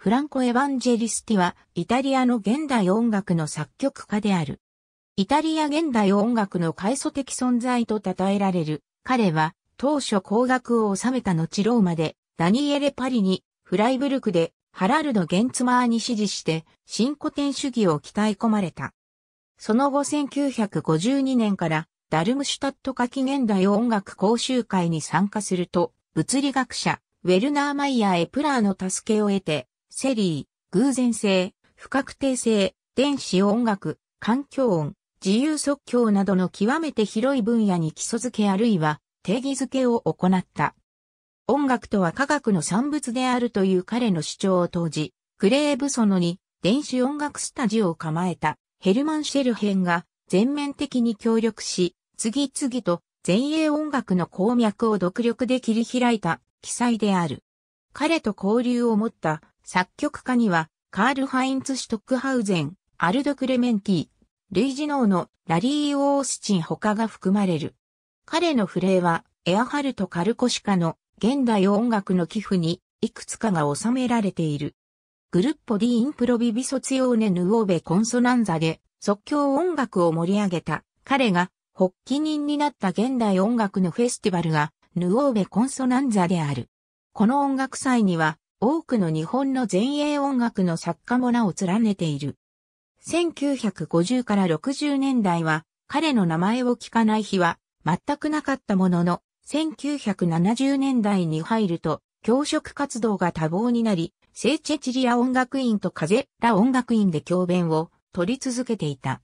フランコ・エヴァンジェリスティは、イタリアの現代音楽の作曲家である。イタリア現代音楽の階層的存在と称えられる。彼は、当初工学を収めた後ローマで、ダニエレ・パリに、フライブルクで、ハラルド・ゲンツマーに支持して、新古典主義を鍛え込まれた。その後1952年から、ダルムシュタット夏季現代音楽講習会に参加すると、物理学者、ウェルナー・マイヤー・エプラーの助けを得て、セリー、偶然性、不確定性、電子音楽、環境音、自由即興などの極めて広い分野に基礎づけあるいは定義づけを行った。音楽とは科学の産物であるという彼の主張を当時、クレーブソノに電子音楽スタジオを構えたヘルマン・シェルヘンが全面的に協力し、次々と前衛音楽の鉱脈を独力で切り開いた記載である。彼と交流を持った作曲家には、カール・ハインツ・シュトックハウゼン、アルド・クレメンティ、ルイジノーのラリー・オースチン他が含まれる。彼のフレーは、エアハルト・カルコシカの現代音楽の寄付に、いくつかが収められている。グルッポ・ディ・インプロビビソツヨーネ・ヌオーベ・コンソナンザで即興音楽を盛り上げた彼が発起人になった現代音楽のフェスティバルがヌオーベ・コンソナンザである。この音楽祭には多くの日本の前衛音楽の作家も名を連ねている。1950から60年代は彼の名前を聞かない日は全くなかったものの、1970年代に入ると教職活動が多忙になり、聖チェチリア音楽院とカゼラ音楽院で教鞭を取り続けていた。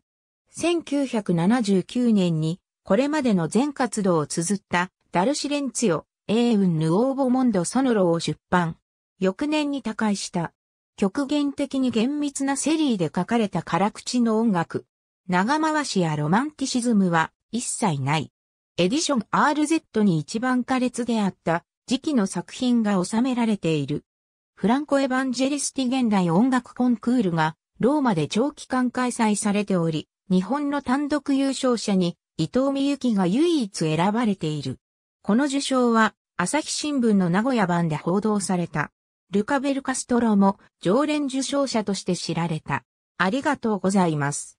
1979年にこれまでの全活動を綴ったダルシレンツヨ、エーウンヌオーボモンドソノロを出版。翌年に他界した。極限的に厳密なセリーで書かれた辛口の音楽。長回しやロマンティシズムは一切ない。エディション RZ に一番苛烈であった時期の作品が収められている。フランコ・エヴァンジェリスティ現代音楽コンクールがローマで長期間開催されており、日本の単独優勝者に伊藤美幸が唯一選ばれている。この受賞は朝日新聞の名古屋版で報道された。ルカベル・カストロも常連受賞者として知られた。ありがとうございます。